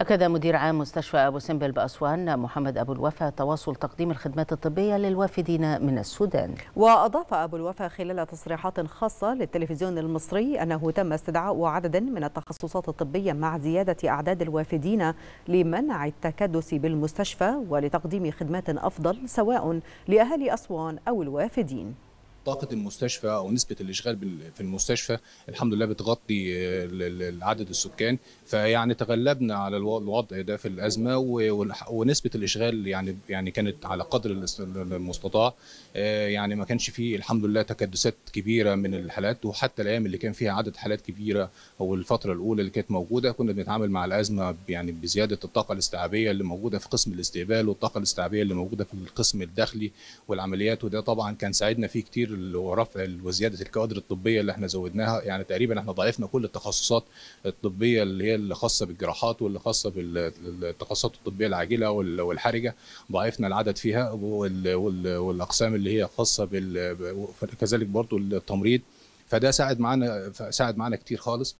أكد مدير عام مستشفى أبو سمبل بأسوان محمد أبو الوفا تواصل تقديم الخدمات الطبية للوافدين من السودان وأضاف أبو الوفا خلال تصريحات خاصة للتلفزيون المصري أنه تم استدعاء عدد من التخصصات الطبية مع زيادة أعداد الوافدين لمنع التكدس بالمستشفى ولتقديم خدمات أفضل سواء لأهالي أسوان أو الوافدين طاقه المستشفى او نسبه الاشغال في المستشفى الحمد لله بتغطي آه، عدد السكان فيعني تغلبنا على الوضع ده في الازمه ونسبه الاشغال يعني يعني كانت على قدر المستطاع آه، يعني ما كانش فيه الحمد لله تكدسات كبيره من الحالات وحتى الايام اللي كان فيها عدد حالات كبيره او الفتره الاولى اللي كانت موجوده كنا بنتعامل مع الازمه يعني بزياده الطاقه الاستيعابيه اللي موجوده في قسم الاستقبال والطاقه الاستيعابيه اللي موجوده في القسم الداخلي والعمليات وده طبعا كان ساعدنا فيه كتير ورفع وزياده الكوادر الطبيه اللي احنا زودناها يعني تقريبا احنا ضعفنا كل التخصصات الطبيه اللي هي اللي خاصه بالجراحات واللي خاصه بالتخصصات الطبيه العاجله والحرجه ضعفنا العدد فيها والاقسام اللي هي خاصه بال كذلك برضه التمريض فده ساعد معانا ساعد معانا كتير خالص